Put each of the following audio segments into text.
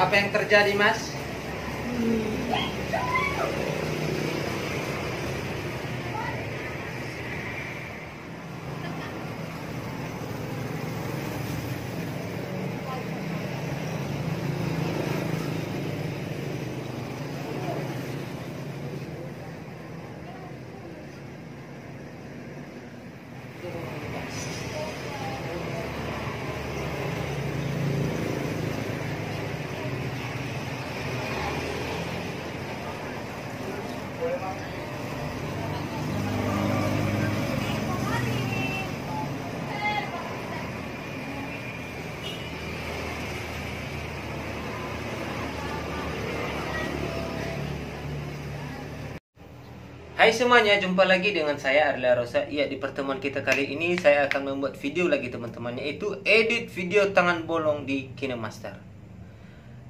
Apa yang terjadi, Mas? Hai semuanya, jumpa lagi dengan saya Arla Rosa. Ya di pertemuan kita kali ini saya akan membuat video lagi teman-teman yaitu edit video tangan bolong di KineMaster.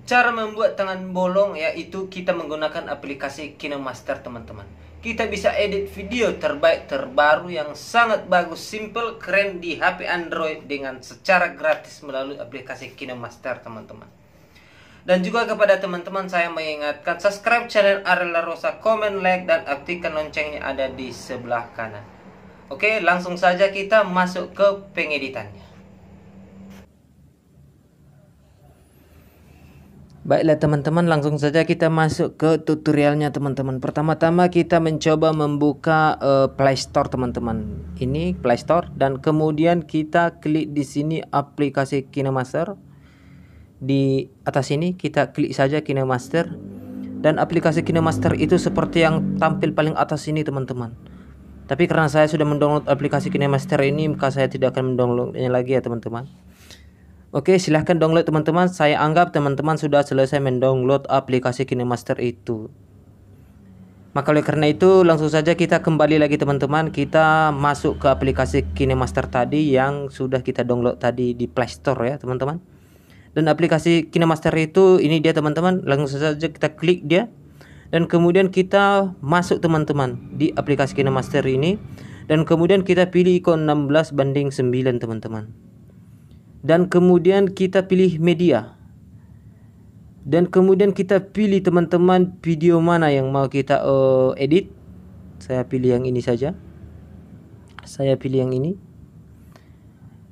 Cara membuat tangan bolong yaitu kita menggunakan aplikasi KineMaster teman-teman. Kita bisa edit video terbaik terbaru yang sangat bagus, simple, keren di HP Android dengan secara gratis melalui aplikasi KineMaster teman-teman. Dan juga kepada teman-teman saya mengingatkan subscribe channel Arela Rosa, comment like, dan aktifkan loncengnya ada di sebelah kanan. Oke, langsung saja kita masuk ke pengeditannya. Baiklah teman-teman langsung saja kita masuk ke tutorialnya teman-teman Pertama-tama kita mencoba membuka uh, Play Store teman-teman Ini Play Store dan kemudian kita klik di sini aplikasi KineMaster di atas ini kita klik saja KineMaster dan aplikasi KineMaster itu seperti yang tampil paling atas ini teman-teman tapi karena saya sudah mendownload aplikasi KineMaster ini maka saya tidak akan mendownloadnya lagi ya teman-teman Oke silahkan download teman-teman saya anggap teman-teman sudah selesai mendownload aplikasi KineMaster itu maka oleh karena itu langsung saja kita kembali lagi teman-teman Kita masuk ke aplikasi KineMaster tadi yang sudah kita download tadi di Play Store ya teman-teman dan aplikasi KineMaster itu ini dia teman-teman langsung saja kita klik dia dan kemudian kita masuk teman-teman di aplikasi KineMaster ini dan kemudian kita pilih ikon 16 banding 9 teman-teman dan kemudian kita pilih media dan kemudian kita pilih teman-teman video mana yang mau kita uh, edit saya pilih yang ini saja saya pilih yang ini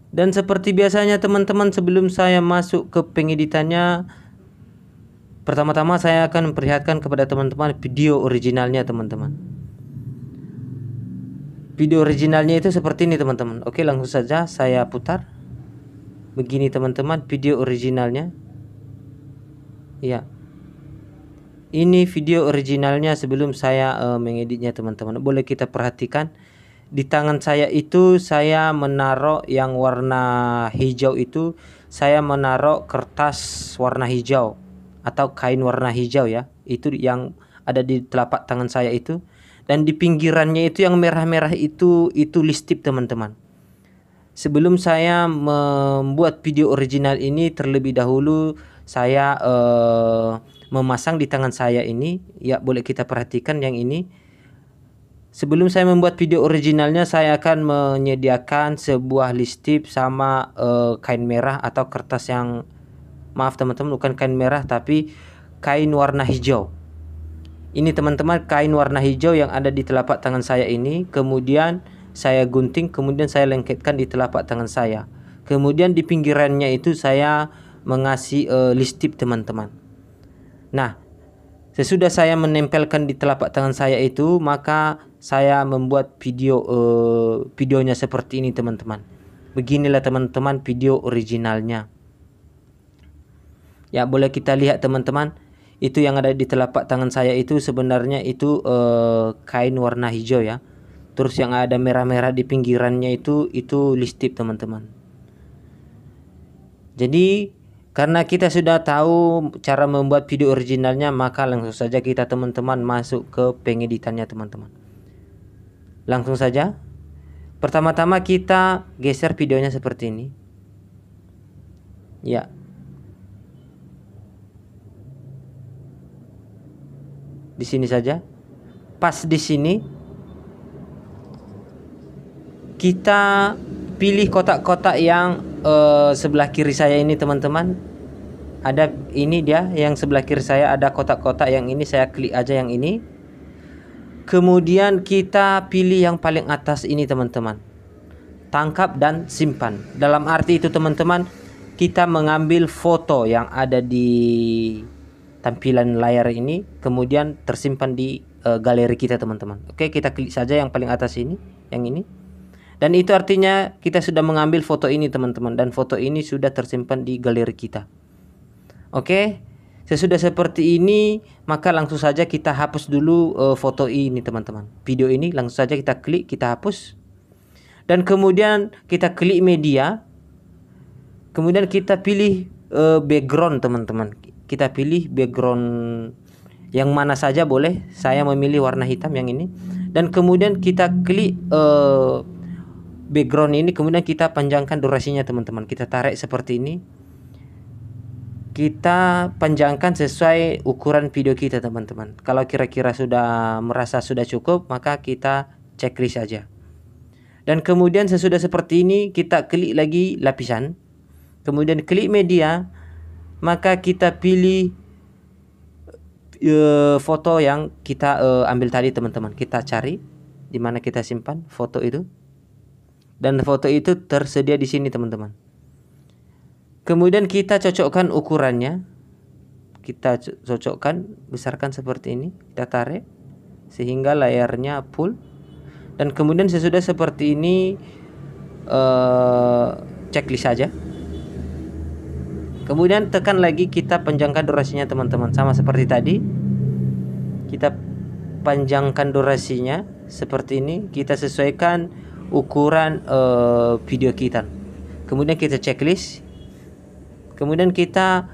dan seperti biasanya teman-teman sebelum saya masuk ke pengeditannya Pertama-tama saya akan memperlihatkan kepada teman-teman video originalnya teman-teman Video originalnya itu seperti ini teman-teman Oke langsung saja saya putar Begini teman-teman video originalnya Ya Ini video originalnya sebelum saya uh, mengeditnya teman-teman Boleh kita perhatikan di tangan saya itu saya menaruh yang warna hijau itu saya menaruh kertas warna hijau atau kain warna hijau ya itu yang ada di telapak tangan saya itu dan di pinggirannya itu yang merah-merah itu itu listip teman-teman sebelum saya membuat video original ini terlebih dahulu saya uh, memasang di tangan saya ini ya boleh kita perhatikan yang ini Sebelum saya membuat video originalnya, saya akan menyediakan sebuah list tip sama uh, kain merah atau kertas yang maaf teman-teman bukan kain merah tapi kain warna hijau. Ini teman-teman kain warna hijau yang ada di telapak tangan saya ini, kemudian saya gunting, kemudian saya lengketkan di telapak tangan saya. Kemudian di pinggirannya itu saya mengasih uh, list tip teman-teman. Nah, sesudah saya menempelkan di telapak tangan saya itu, maka saya membuat video uh, videonya seperti ini teman-teman beginilah teman-teman video originalnya ya boleh kita lihat teman-teman itu yang ada di telapak tangan saya itu sebenarnya itu uh, kain warna hijau ya terus yang ada merah-merah di pinggirannya itu itu listip teman-teman jadi karena kita sudah tahu cara membuat video originalnya maka langsung saja kita teman-teman masuk ke pengeditannya teman-teman Langsung saja. Pertama-tama kita geser videonya seperti ini. Ya. Di sini saja. Pas di sini kita pilih kotak-kotak yang uh, sebelah kiri saya ini teman-teman ada ini dia yang sebelah kiri saya ada kotak-kotak yang ini saya klik aja yang ini Kemudian kita pilih yang paling atas ini teman-teman. Tangkap dan simpan. Dalam arti itu teman-teman, kita mengambil foto yang ada di tampilan layar ini kemudian tersimpan di uh, galeri kita teman-teman. Oke, kita klik saja yang paling atas ini, yang ini. Dan itu artinya kita sudah mengambil foto ini teman-teman dan foto ini sudah tersimpan di galeri kita. Oke. Sesudah seperti ini, maka langsung saja kita hapus dulu uh, foto ini, teman-teman. Video ini langsung saja kita klik, kita hapus. Dan kemudian kita klik media. Kemudian kita pilih uh, background, teman-teman. Kita pilih background yang mana saja boleh. Saya memilih warna hitam yang ini. Dan kemudian kita klik uh, background ini, kemudian kita panjangkan durasinya, teman-teman. Kita tarik seperti ini kita panjangkan sesuai ukuran video kita teman-teman kalau kira-kira sudah merasa sudah cukup maka kita checklist saja dan kemudian sesudah seperti ini kita klik lagi lapisan kemudian klik media maka kita pilih uh, foto yang kita uh, ambil tadi teman-teman kita cari di mana kita simpan foto itu dan foto itu tersedia di sini teman-teman Kemudian kita cocokkan ukurannya. Kita cocokkan, besarkan seperti ini. Kita tarik sehingga layarnya full. Dan kemudian sesudah seperti ini eh, checklist saja. Kemudian tekan lagi kita panjangkan durasinya teman-teman sama seperti tadi. Kita panjangkan durasinya seperti ini. Kita sesuaikan ukuran uh, video kita. Kemudian kita checklist kemudian kita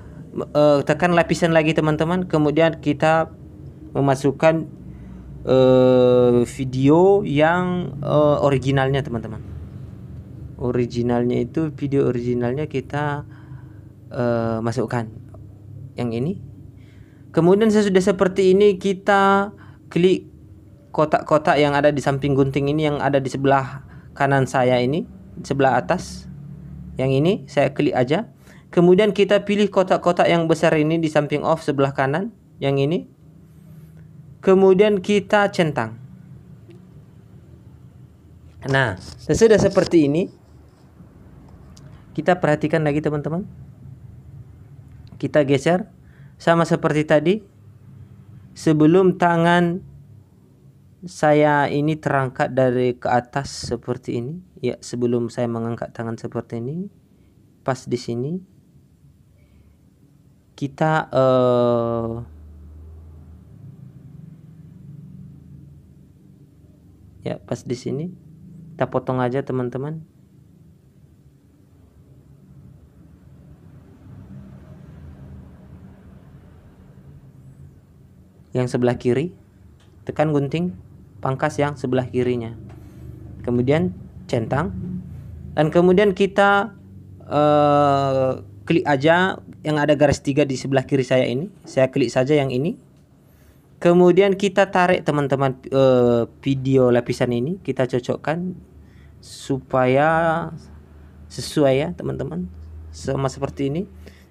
uh, tekan lapisan lagi teman-teman kemudian kita memasukkan uh, video yang uh, originalnya teman-teman originalnya itu video originalnya kita uh, masukkan yang ini kemudian sesudah seperti ini kita klik kotak-kotak yang ada di samping gunting ini yang ada di sebelah kanan saya ini sebelah atas yang ini saya klik aja Kemudian kita pilih kotak-kotak yang besar ini di samping off sebelah kanan, yang ini. Kemudian kita centang. Nah, sesudah seperti ini, kita perhatikan lagi teman-teman. Kita geser sama seperti tadi. Sebelum tangan saya ini terangkat dari ke atas seperti ini, ya sebelum saya mengangkat tangan seperti ini, pas di sini, kita uh, ya pas di sini kita potong aja teman-teman yang sebelah kiri tekan gunting pangkas yang sebelah kirinya kemudian centang dan kemudian kita uh, klik aja yang ada garis tiga di sebelah kiri saya ini saya klik saja yang ini kemudian kita tarik teman-teman eh, video lapisan ini kita cocokkan supaya sesuai ya teman-teman sama seperti ini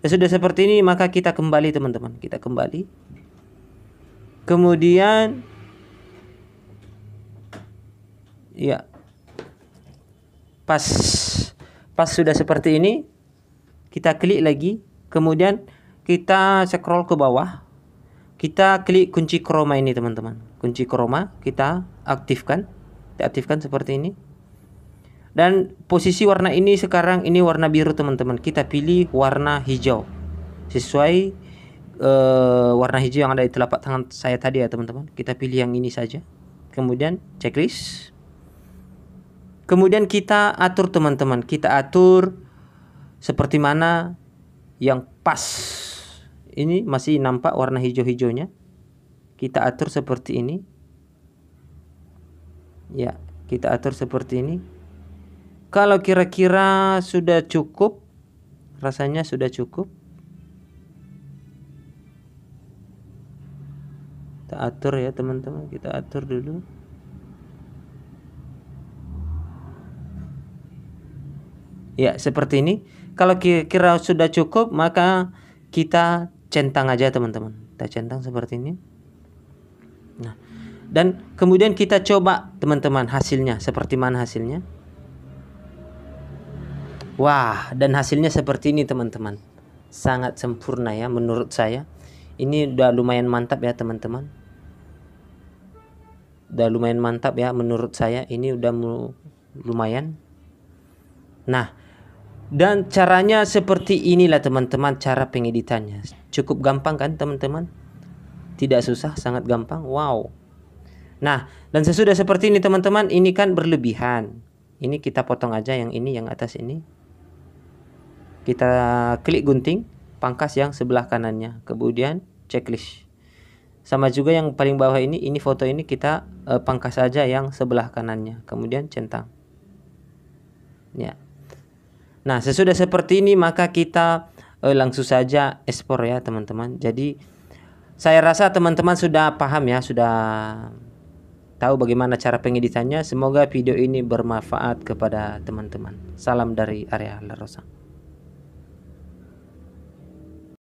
ya sudah seperti ini maka kita kembali teman-teman kita kembali kemudian ya pas pas sudah seperti ini kita klik lagi kemudian kita scroll ke bawah kita klik kunci chroma ini teman-teman kunci chroma kita aktifkan aktifkan seperti ini dan posisi warna ini sekarang ini warna biru teman-teman kita pilih warna hijau sesuai uh, warna hijau yang ada di telapak tangan saya tadi ya teman-teman kita pilih yang ini saja kemudian checklist kemudian kita atur teman-teman kita atur seperti mana yang pas ini masih nampak warna hijau-hijaunya kita atur seperti ini ya kita atur seperti ini kalau kira-kira sudah cukup rasanya sudah cukup kita atur ya teman-teman kita atur dulu ya seperti ini kalau kira kira sudah cukup maka kita centang aja teman-teman. Kita centang seperti ini. Nah, dan kemudian kita coba teman-teman hasilnya seperti mana hasilnya. Wah, dan hasilnya seperti ini teman-teman. Sangat sempurna ya menurut saya. Ini udah lumayan mantap ya teman-teman. Udah lumayan mantap ya menurut saya. Ini udah lumayan. Nah, dan caranya seperti inilah teman-teman cara pengeditannya cukup gampang kan teman-teman tidak susah sangat gampang wow nah dan sesudah seperti ini teman-teman ini kan berlebihan ini kita potong aja yang ini yang atas ini kita klik gunting pangkas yang sebelah kanannya kemudian checklist sama juga yang paling bawah ini ini foto ini kita uh, pangkas aja yang sebelah kanannya kemudian centang ya Nah, sesudah seperti ini maka kita eh, langsung saja ekspor ya, teman-teman. Jadi saya rasa teman-teman sudah paham ya, sudah tahu bagaimana cara pengeditannya. Semoga video ini bermanfaat kepada teman-teman. Salam dari area Larosa.